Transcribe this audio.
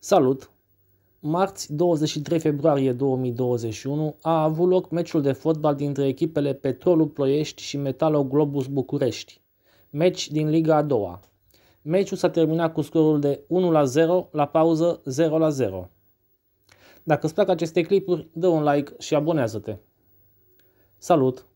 Salut! Marți 23 februarie 2021 a avut loc meciul de fotbal dintre echipele Petrolul Ploiești și Metalo Globus București, meci din Liga a doua. Meciul s-a terminat cu scorul de 1 la 0, la pauză 0 la 0. Dacă îți plac aceste clipuri, dă un like și abonează-te. Salut!